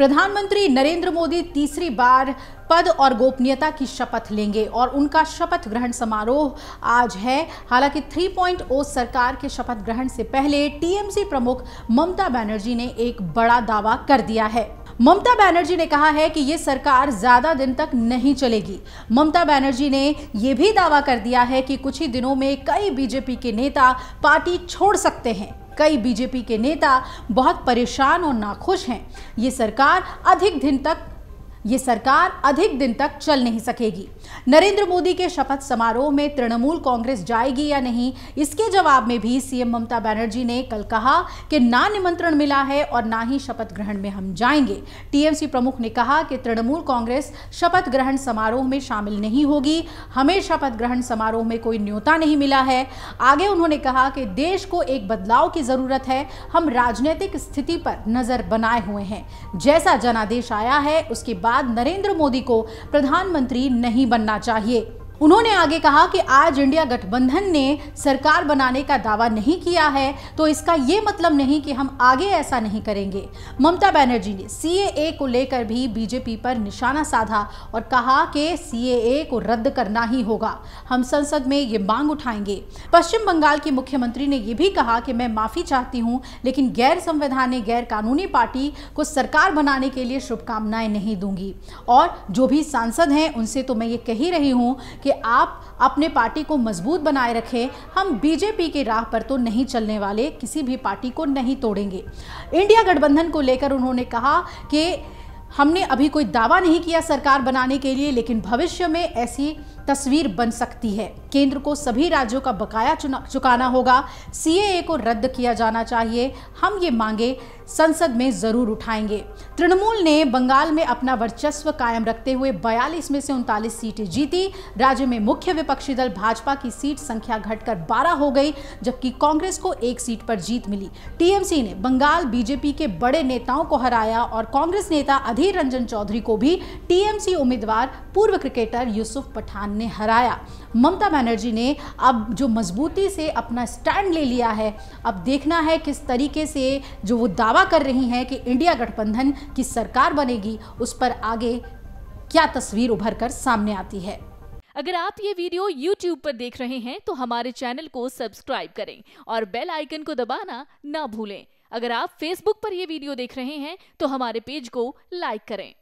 प्रधानमंत्री नरेंद्र मोदी तीसरी बार पद और गोपनीयता की शपथ लेंगे और उनका शपथ ग्रहण समारोह आज है हालांकि 3.0 सरकार के शपथ ग्रहण से पहले टीएमसी प्रमुख ममता बनर्जी ने एक बड़ा दावा कर दिया है ममता बनर्जी ने कहा है कि ये सरकार ज़्यादा दिन तक नहीं चलेगी ममता बनर्जी ने यह भी दावा कर दिया है कि कुछ ही दिनों में कई बीजेपी के नेता पार्टी छोड़ सकते हैं कई बीजेपी के नेता बहुत परेशान और नाखुश हैं ये सरकार अधिक दिन तक ये सरकार अधिक दिन तक चल नहीं सकेगी नरेंद्र मोदी के शपथ समारोह में तृणमूल कांग्रेस जाएगी या नहीं इसके जवाब में भी सीएम ममता बनर्जी ने कल कहा कि ना निमंत्रण मिला है और ना ही शपथ ग्रहण में हम जाएंगे टीएमसी प्रमुख ने कहा कि तृणमूल कांग्रेस शपथ ग्रहण समारोह में शामिल नहीं होगी हमें शपथ ग्रहण समारोह में कोई न्योता नहीं मिला है आगे उन्होंने कहा कि देश को एक बदलाव की जरूरत है हम राजनीतिक स्थिति पर नजर बनाए हुए हैं जैसा जनादेश आया है उसके बाद बाद नरेंद्र मोदी को प्रधानमंत्री नहीं बनना चाहिए उन्होंने आगे कहा कि आज इंडिया गठबंधन ने सरकार बनाने का दावा नहीं किया है तो इसका ये मतलब नहीं कि हम आगे ऐसा नहीं करेंगे ममता बनर्जी ने सीएए को लेकर भी बीजेपी पर निशाना साधा और कहा कि सीएए को रद्द करना ही होगा हम संसद में ये मांग उठाएंगे पश्चिम बंगाल के मुख्यमंत्री ने यह भी कहा कि मैं माफ़ी चाहती हूँ लेकिन गैर संवैधानिक गैर कानूनी पार्टी को सरकार बनाने के लिए शुभकामनाएं नहीं दूंगी और जो भी सांसद हैं उनसे तो मैं ये कह ही रही हूँ कि कि आप अपने पार्टी को मजबूत बनाए रखें हम बीजेपी के राह पर तो नहीं चलने वाले किसी भी पार्टी को नहीं तोड़ेंगे इंडिया गठबंधन को लेकर उन्होंने कहा कि हमने अभी कोई दावा नहीं किया सरकार बनाने के लिए लेकिन भविष्य में ऐसी तस्वीर बन सकती है केंद्र को सभी राज्यों का बकाया चुकाना होगा सीएए को रद्द किया जाना चाहिए हम ये मांगे संसद में जरूर उठाएंगे तृणमूल ने बंगाल में अपना वर्चस्व कायम रखते हुए 42 में से उनतालीस सीटें जीती राज्य में मुख्य विपक्षी दल भाजपा की सीट संख्या घटकर 12 हो गई जबकि कांग्रेस को एक सीट पर जीत मिली टीएमसी ने बंगाल बीजेपी के बड़े नेताओं को हराया और कांग्रेस नेता अधीर रंजन चौधरी को भी टीएमसी उम्मीदवार पूर्व क्रिकेटर यूसुफ पठान ने हराया ममता बनर्जी ने अब जो मजबूती से अपना स्टैंड ले लिया है अब देखना है किस तरीके से जो वो दावा कर रही हैं कि इंडिया गठबंधन की सरकार बनेगी उस पर आगे क्या तस्वीर उभर कर सामने आती है अगर आप ये वीडियो YouTube पर देख रहे हैं तो हमारे चैनल को सब्सक्राइब करें और बेल आइकन को दबाना ना भूलें अगर आप Facebook पर यह वीडियो देख रहे हैं तो हमारे पेज को लाइक करें